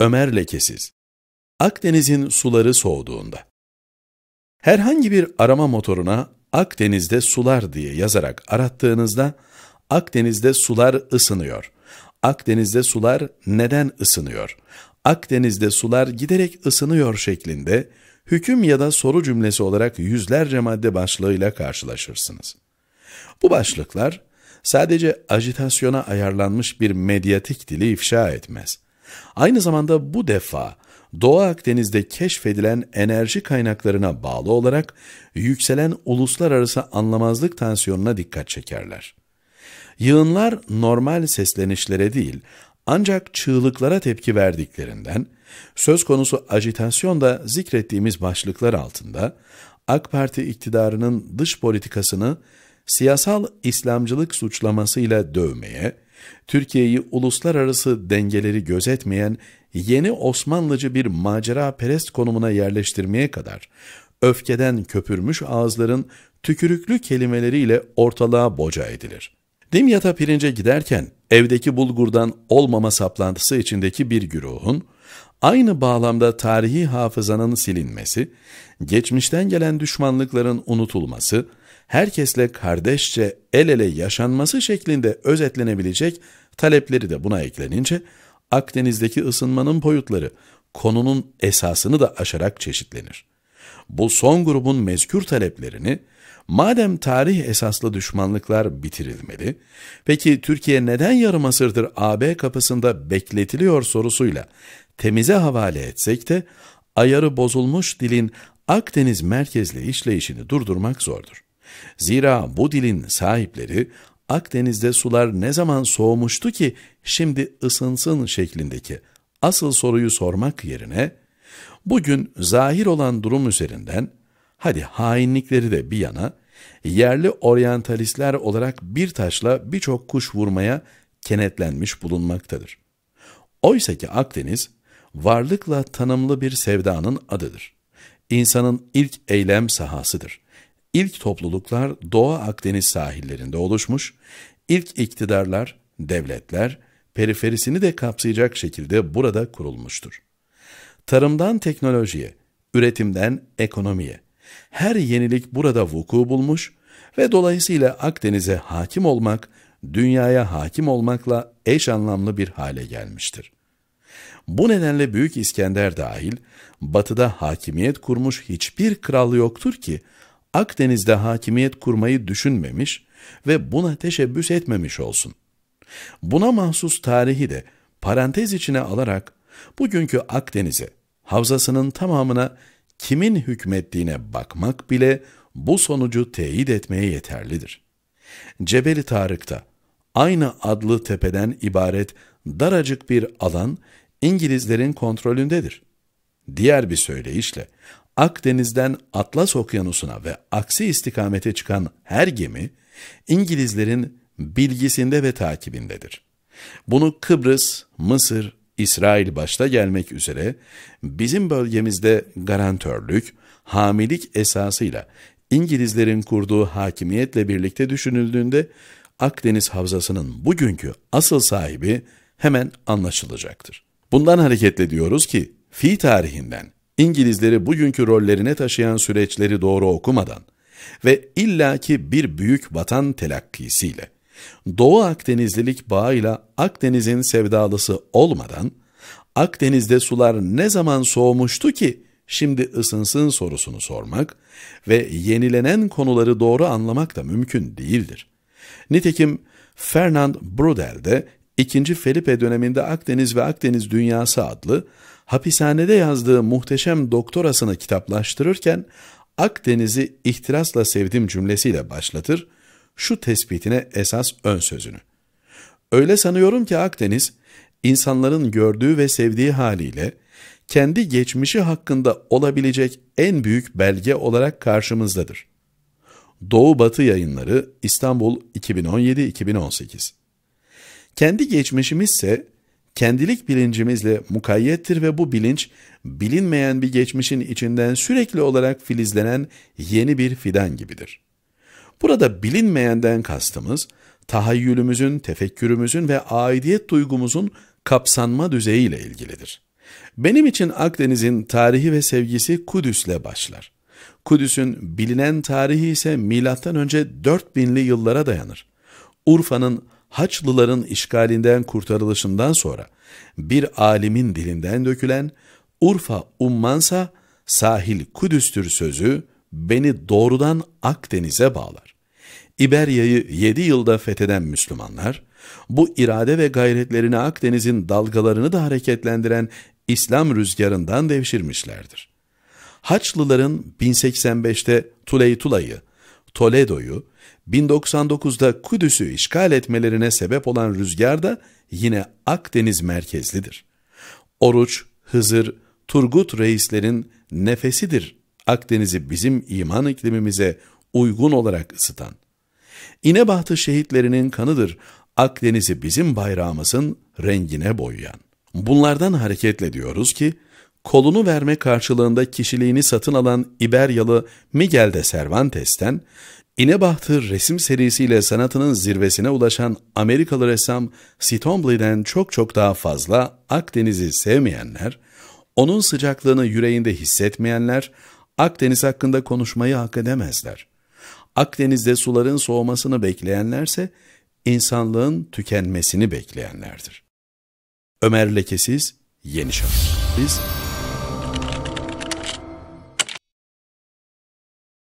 Ömer lekesiz. Akdeniz'in suları soğuduğunda. Herhangi bir arama motoruna Akdeniz'de sular diye yazarak arattığınızda Akdeniz'de sular ısınıyor. Akdeniz'de sular neden ısınıyor? Akdeniz'de sular giderek ısınıyor şeklinde hüküm ya da soru cümlesi olarak yüzlerce madde başlığıyla karşılaşırsınız. Bu başlıklar sadece ajitasyona ayarlanmış bir medyatik dili ifşa etmez Aynı zamanda bu defa Doğu Akdeniz'de keşfedilen enerji kaynaklarına bağlı olarak yükselen uluslararası anlamazlık tansiyonuna dikkat çekerler. Yığınlar normal seslenişlere değil ancak çığlıklara tepki verdiklerinden, söz konusu ajitasyonda zikrettiğimiz başlıklar altında AK Parti iktidarının dış politikasını siyasal İslamcılık suçlamasıyla dövmeye, Türkiye'yi uluslararası dengeleri gözetmeyen yeni Osmanlıcı bir macera perest konumuna yerleştirmeye kadar öfkeden köpürmüş ağızların tükürüklü kelimeleriyle ortalığa boca edilir. Dimyat'a pirince giderken evdeki bulgurdan olmama saplantısı içindeki bir güruhun, aynı bağlamda tarihi hafızanın silinmesi, geçmişten gelen düşmanlıkların unutulması, herkesle kardeşçe el ele yaşanması şeklinde özetlenebilecek talepleri de buna eklenince Akdeniz'deki ısınmanın boyutları konunun esasını da aşarak çeşitlenir. Bu son grubun mezkür taleplerini madem tarih esaslı düşmanlıklar bitirilmeli, peki Türkiye neden yarım asırdır AB kapısında bekletiliyor sorusuyla temize havale etsek de ayarı bozulmuş dilin Akdeniz merkezli işleyişini durdurmak zordur. Zira bu dilin sahipleri Akdeniz'de sular ne zaman soğumuştu ki şimdi ısınsın şeklindeki asıl soruyu sormak yerine bugün zahir olan durum üzerinden hadi hainlikleri de bir yana yerli oryantalistler olarak bir taşla birçok kuş vurmaya kenetlenmiş bulunmaktadır. Oysa ki Akdeniz varlıkla tanımlı bir sevdanın adıdır. İnsanın ilk eylem sahasıdır. İlk topluluklar Doğu Akdeniz sahillerinde oluşmuş, ilk iktidarlar, devletler, periferisini de kapsayacak şekilde burada kurulmuştur. Tarımdan teknolojiye, üretimden ekonomiye, her yenilik burada vuku bulmuş ve dolayısıyla Akdeniz'e hakim olmak, dünyaya hakim olmakla eş anlamlı bir hale gelmiştir. Bu nedenle Büyük İskender dahil, batıda hakimiyet kurmuş hiçbir kral yoktur ki, Akdeniz'de hakimiyet kurmayı düşünmemiş ve buna teşebbüs etmemiş olsun. Buna mahsus tarihi de parantez içine alarak bugünkü Akdeniz'e, havzasının tamamına kimin hükmettiğine bakmak bile bu sonucu teyit etmeye yeterlidir. Cebeli Tarık'ta aynı adlı tepeden ibaret daracık bir alan İngilizlerin kontrolündedir. Diğer bir söyleyişle Akdeniz'den Atlas Okyanusu'na ve aksi istikamete çıkan her gemi İngilizlerin bilgisinde ve takibindedir. Bunu Kıbrıs, Mısır, İsrail başta gelmek üzere bizim bölgemizde garantörlük, hamilik esasıyla İngilizlerin kurduğu hakimiyetle birlikte düşünüldüğünde Akdeniz Havzası'nın bugünkü asıl sahibi hemen anlaşılacaktır. Bundan hareketle diyoruz ki, fi tarihinden İngilizleri bugünkü rollerine taşıyan süreçleri doğru okumadan ve illaki bir büyük vatan telakkisiyle, Doğu Akdenizlilik bağıyla Akdeniz'in sevdalısı olmadan, Akdeniz'de sular ne zaman soğumuştu ki şimdi ısınsın sorusunu sormak ve yenilenen konuları doğru anlamak da mümkün değildir. Nitekim Fernand Brudel de 2. Felipe döneminde Akdeniz ve Akdeniz Dünyası adlı hapishanede yazdığı muhteşem doktorasını kitaplaştırırken Akdeniz'i ihtirasla sevdim cümlesiyle başlatır, şu tespitine esas ön sözünü. Öyle sanıyorum ki Akdeniz, insanların gördüğü ve sevdiği haliyle, kendi geçmişi hakkında olabilecek en büyük belge olarak karşımızdadır. Doğu Batı Yayınları İstanbul 2017-2018 Kendi geçmişimizse kendilik bilincimizle mukayyettir ve bu bilinç bilinmeyen bir geçmişin içinden sürekli olarak filizlenen yeni bir fidan gibidir. Burada bilinmeyenden kastımız tahayyülümüzün, tefekkürümüzün ve aidiyet duygumuzun kapsanma düzeyiyle ilgilidir. Benim için Akdeniz'in tarihi ve sevgisi Kudüs'le başlar. Kudüs'ün bilinen tarihi ise M.Ö. 4000'li yıllara dayanır. Urfa'nın Haçlıların işgalinden kurtarılışından sonra bir alimin dilinden dökülen Urfa ummansa sahil Kudüs'tür sözü beni doğrudan Akdeniz'e bağlar. İberya'yı 7 yılda fetheden Müslümanlar, bu irade ve gayretlerini Akdeniz'in dalgalarını da hareketlendiren İslam rüzgarından devşirmişlerdir. Haçlıların 1085'te Tuleytula'yı, Toledo'yu, 1099'da Kudüs'ü işgal etmelerine sebep olan rüzgar da yine Akdeniz merkezlidir. Oruç, Hızır, Turgut reislerin nefesidir Akdeniz'i bizim iman iklimimize uygun olarak ısıtan. İnebahtı şehitlerinin kanıdır Akdeniz'i bizim bayrağımızın rengine boyayan. Bunlardan hareketle diyoruz ki, kolunu verme karşılığında kişiliğini satın alan İberyalı Miguel de Cervantes'ten, İnebahtır resim serisiyle sanatının zirvesine ulaşan Amerikalı ressam Sitombly'den çok çok daha fazla Akdeniz'i sevmeyenler, onun sıcaklığını yüreğinde hissetmeyenler, Akdeniz hakkında konuşmayı hak edemezler. Akdeniz'de suların soğumasını bekleyenlerse, insanlığın tükenmesini bekleyenlerdir. Ömer Lekesiz Yeni Şans. Biz